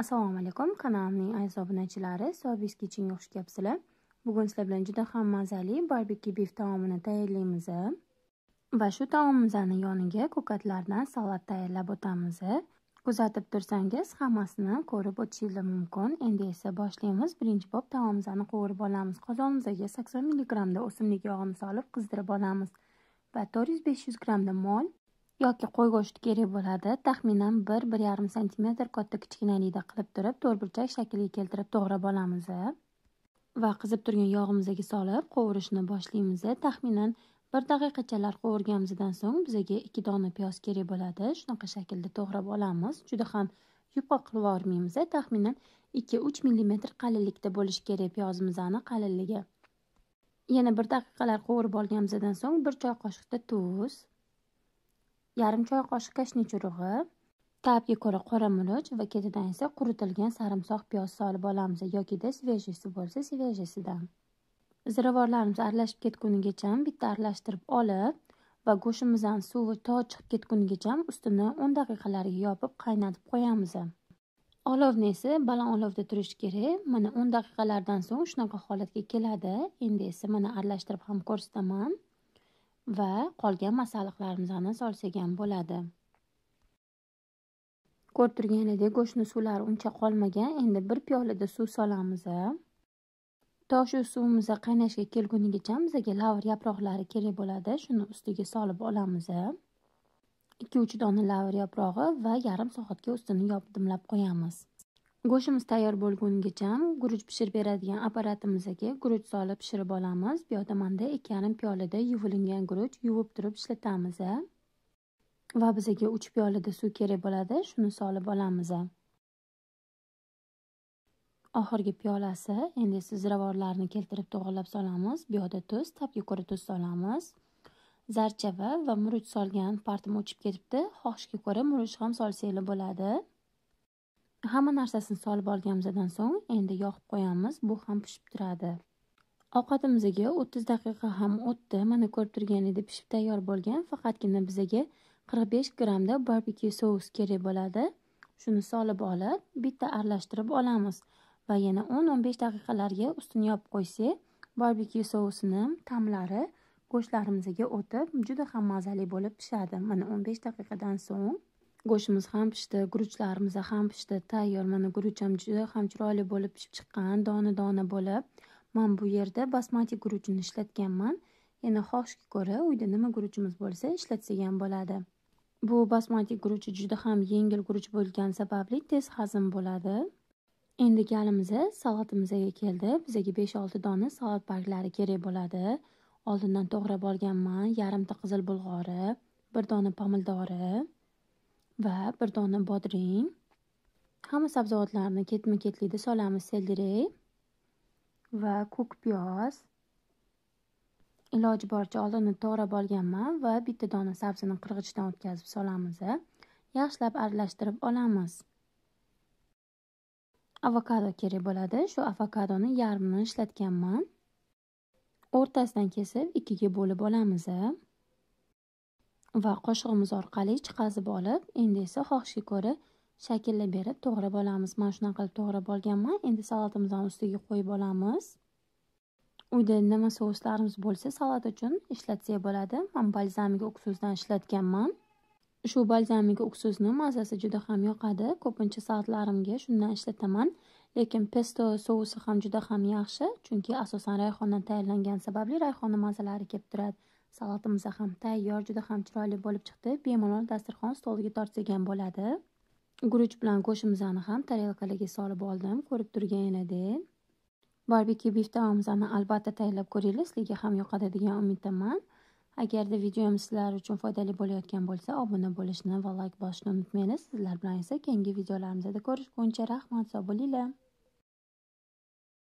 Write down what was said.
assalomu alaykum kanalimning aziz obunachilari sobis kichinga xush kelibsizlar bugun sizlar bilan juda ham mazali barbeki bif taomini tayyorlaymiz va shu taomimizni yoniga ko'katlardan salat tayyorlab o'tamiz kuzatib tursangiz hammasini ko'rib o'tishingiz mumkin endi esa boshlaymiz birinchi bob taomimizni qovurib olamiz qozonimizga sakson milligramda o'simlik yog'ini solib qizdirib olamiz va to'rt yuz besh yuz grammda mol yoki qo'y go'shti kerak bo'ladi taxminan bir bir yarim santimetr katta kichkinalikda qilib turib to'rtburchak shakliga keltirib to'g'rab olamiz va qizib turgan yog'imizga solib qovurishni boshlaymiz taxminan bir daqiqachalar qovurganimizdan so'ng bizaga ikki dona piyoz kerak bo'ladi shunaqa shaklda to'g'rab olamiz juda ham yupqa qilib yubormaymiz taxminan ikki uch millimetr qalinlikda bo'lishi kerak piyozimizni qalinligi yana bir daqiqalar qovurib olganimizdan so'ng bir choy qoshiqda tuz yarim choy qoshiq kashnich churug'i ta'bga ko'ra qora murch va ketidan esa quritilgan sarimsoq piyoz solib olamiz yokida svejisi bo'lsa svejisidan ziravorlarimiz aralashib ketgunigacha bitta aralashtirib olib va go'shtimizdan suvi to chiqib ketgunigacha ustini 10 daqiqalarga yopib qaynatib qo'yamiz olovni esa baland olovda turishi kerak mana 10 daqiqalardan so'ng shunaqa holatga keladi endi esa mana aralashtirib ham ko'rsataman va qolgan masalliqlarimizni solsak ham bo'ladi ko'rib turganingizdek go'shtni suvlari uncha qolmagan endi bir piyolada suv solamiz tosh shu suvimiz qaynashga kelgunigacha bizga lavr yaproqlari kerak bo'ladi shuni ustiga solib olamiz ikki uch dona lavr yaprog'i va yarim soatga ustini yopdimlab dimlab qo'yamiz go'shtimiz tayyor bo'lgungacha guruch pishirib beradigan apparatimizga guruch solib pishirib olamiz bu yoqda manda ikki yarim piyolada yuvilingan guruch yuvib turib ishlatamiz va bizaga uch piyolada suv kerak bo'ladi shuni solib olamiz oxirgi piyolasi endi ziravorlarni keltirib to'g'irlab solamiz bu yoqda tuz tabga ko'ra tuz solamiz zarchava va murch solgan partim o'chib ketibdi xohishga ko'ra murch ham solsanglar bo'ladi hamma narsasini solib olganimizdan so'ng endi yoqib qo'yamiz bu ham pishib turadi ovqatimizga o'ttiz daqiqa ham o'tdi mana ko'rib turganingdek pishib tayyor bo'lgan faqatgina bizaga qirq besh grammda barbekyu sous kerak bo'ladi shuni solib olib bitta aralashtirib olamiz va yana o'n o'n besh daqiqalarga ustini yopib qo'ysak barbekyu sousini ta'mlari go'shtlarimizga o'tib juda ham mazali bo'lib pishadi mana o'n besh daqiqadan so'ng go'shtimiz ham pishdi guruchlarimiz ham pishdi tayyor mana guruch ham juda ham chiroyli bo'lib pishib chiqqan dona dona bo'lib man bu yerda basmati guruchini ishlatganman yana xohishga ko'ra uyda nima guruchimiz bo'lsa ishlatsak ham bo'ladi bu basmati guruchi juda ham yengil guruch bo'lgani sababli tez hazm bo'ladi endi galimizda salatimizga keldi bizaga 5-6 dona salat barglari kerak bo'ladi oldindan to'g'rab olganman yarimta qizil bulg'ori bir dona pomidori va bir dona bodring. Hamma sabzavotlarni ketma-ketlikda solamiz. selderey va ko'k piyoz. Iloji boricha oldini to'g'rab olganman va bitta dona sabzini qirg'ichdan o'tkazib solamiz. Yaxshilab aralashtirib olamiz. Avokado kerak bo'ladi. Shu avokadoni yarmini ishlatganman. O'rtasidan kesib, ikkiga bo'lib olamiz. va qoshig'imiz orqali chiqazib olib endi esa xohishga ko'ra shaklni berib to'g'rab olamiz mana shunaqa qilib to'g'rab olganman endi salatimizni ustiga qo'yib olamiz uyda nima souslarimiz bo'lsa salat uchun ishlatsak bo'ladi man balzamik uksuzdan ishlatganman shu balzamik uksuzni mazasi juda ham yoqadi ko'pincha salatlarimga shundan ishlataman lekin pesto sousi ham juda ham yaxshi chunki asosan rayhondan tayyorlangan sababli rayhonni mazalari kelib turadi Salatimiz ham tayyor, juda ham chiroyli bo'lib chiqdi. Bemalol dasturxon stoliga tortsagan bo'ladi. Guruch bilan go'shimizni ham tarelkalarga solib oldim, ko'rib turganinglardek. Barbekyu bif taomimizni albatta tayyorlab ko'ringlar, sizlarga ham yoqadi degan umiddaman. Agarda videom sizlar uchun foydali bo'layotgan bo'lsa, obuna bo'lishni va like bosishni unutmanglar. Sizlar bilan esa keyingi videolarimizda ko'rishguncha rahmat, sog' bo'linglar.